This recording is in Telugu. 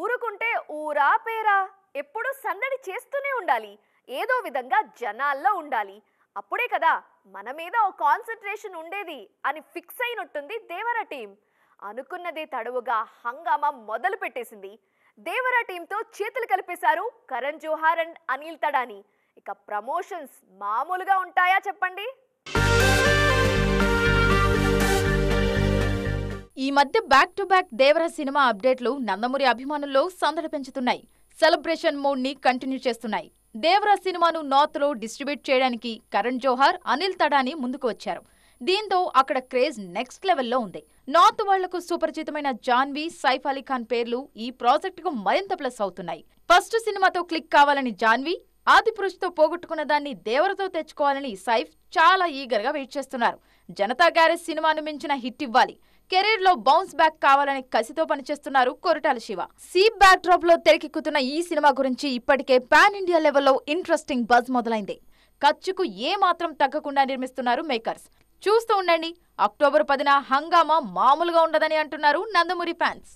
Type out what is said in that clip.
ఊరుకుంటే ఊరా పేరా ఎప్పుడూ సందడి చేస్తూనే ఉండాలి ఏదో విధంగా జనాల్లో ఉండాలి అప్పుడే కదా మన మీద ఓ కాన్సన్ట్రేషన్ ఉండేది అని ఫిక్స్ అయినట్టుంది దేవర టీం అనుకున్నది తడవుగా హంగామా మొదలు పెట్టేసింది దేవర టీంతో చేతులు కలిపేశారు కరణ్ జోహార్ అండ్ అనిల్ తడాని ఇక ప్రమోషన్స్ మామూలుగా ఉంటాయా చెప్పండి మధ్య back to back Devara cinema అప్డేట్లు నందమూరి అభిమానుల్లో సందడి పెంచుతున్నాయి సెలబ్రేషన్ మోడ్ ని కంటిన్యూ చేస్తున్నాయి దేవర సినిమాను నార్త్ లో డిస్ట్రిబ్యూట్ చేయడానికి కరణ్ జోహార్ అనిల్ తడాని ముందుకు వచ్చారు దీంతో అక్కడ క్రేజ్ నెక్స్ట్ లెవెల్లో ఉంది నార్త్ వాళ్లకు సుపరిచితమైన జాన్వి సైఫ్ అలీ ఖాన్ పేర్లు ఈ ప్రాజెక్టుకు మరింత ప్లస్ అవుతున్నాయి ఫస్ట్ సినిమాతో క్లిక్ కావాలని జాన్వి ఆదిపురుషుతో పోగొట్టుకున్న దాన్ని దేవరతో తెచ్చుకోవాలని సైఫ్ చాలా ఈగర్గా వెయిట్ చేస్తున్నారు జనతా గ్యారేజ్ సినిమాను మించిన హిట్ ఇవ్వాలి కెరీర్లో బౌన్స్ బ్యాక్ కావాలని కసితో పనిచేస్తున్నారు Koratala Siva sea backdrop లో తెరకెక్కుతున్న ఈ సినిమా గురించి ఇప్పటికే పాన్ ఇండియా లెవెల్లో ఇంట్రెస్టింగ్ బజ్ మొదలైంది ఖర్చుకు ఏ మాత్రం తగ్గకుండా నిర్మిస్తున్నారు మేకర్స్ చూస్తూ ఉండండి అక్టోబర్ పదిన హంగామా మామూలుగా ఉండదని అంటున్నారు నందమూరి ఫ్యాన్స్